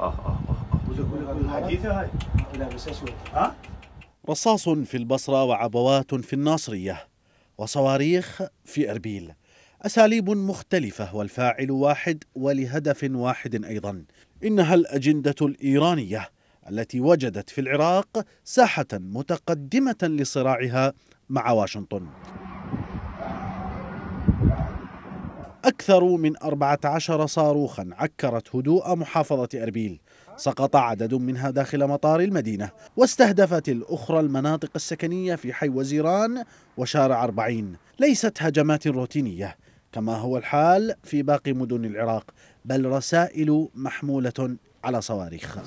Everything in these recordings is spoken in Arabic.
آه، آه، آه، رصاص في البصرة وعبوات في الناصرية وصواريخ في أربيل أساليب مختلفة والفاعل واحد ولهدف واحد أيضا إنها الأجندة الإيرانية التي وجدت في العراق ساحة متقدمة لصراعها مع واشنطن أكثر من 14 صاروخا عكرت هدوء محافظة أربيل سقط عدد منها داخل مطار المدينة واستهدفت الأخرى المناطق السكنية في حي وزيران وشارع 40 ليست هجمات روتينية كما هو الحال في باقي مدن العراق بل رسائل محمولة على صواريخ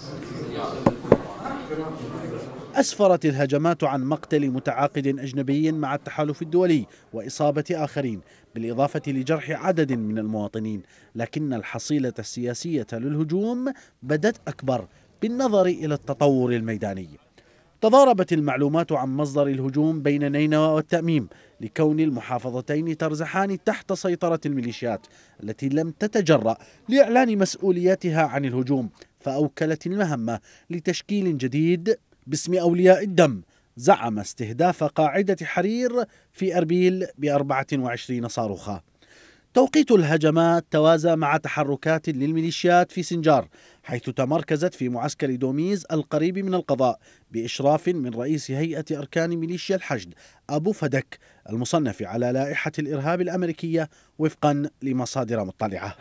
أسفرت الهجمات عن مقتل متعاقد أجنبي مع التحالف الدولي وإصابة آخرين بالإضافة لجرح عدد من المواطنين لكن الحصيلة السياسية للهجوم بدت أكبر بالنظر إلى التطور الميداني تضاربت المعلومات عن مصدر الهجوم بين نينوى والتأميم لكون المحافظتين ترزحان تحت سيطرة الميليشيات التي لم تتجرأ لإعلان مسؤوليتها عن الهجوم فأوكلت المهمة لتشكيل جديد باسم أولياء الدم زعم استهداف قاعدة حرير في أربيل بأربعة وعشرين صاروخا توقيت الهجمات توازى مع تحركات للميليشيات في سنجار حيث تمركزت في معسكر دوميز القريب من القضاء بإشراف من رئيس هيئة أركان ميليشيا الحشد أبو فدك المصنف على لائحة الإرهاب الأمريكية وفقا لمصادر مطلعة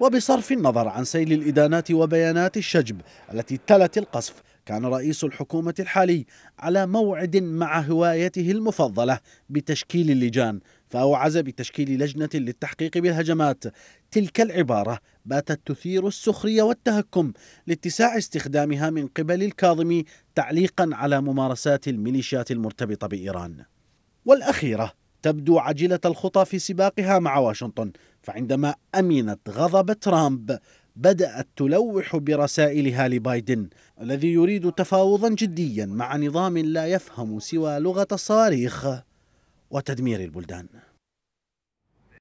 وبصرف النظر عن سيل الإدانات وبيانات الشجب التي تلت القصف كان رئيس الحكومة الحالي على موعد مع هوايته المفضلة بتشكيل اللجان فأوعز بتشكيل لجنة للتحقيق بالهجمات تلك العبارة باتت تثير السخرية والتهكم لاتساع استخدامها من قبل الكاظمي تعليقا على ممارسات الميليشيات المرتبطة بإيران والأخيرة تبدو عاجلة الخطى في سباقها مع واشنطن فعندما أمنت غضب ترامب بدأت تلوح برسائلها لبايدن الذي يريد تفاوضا جديا مع نظام لا يفهم سوى لغة الصواريخ وتدمير البلدان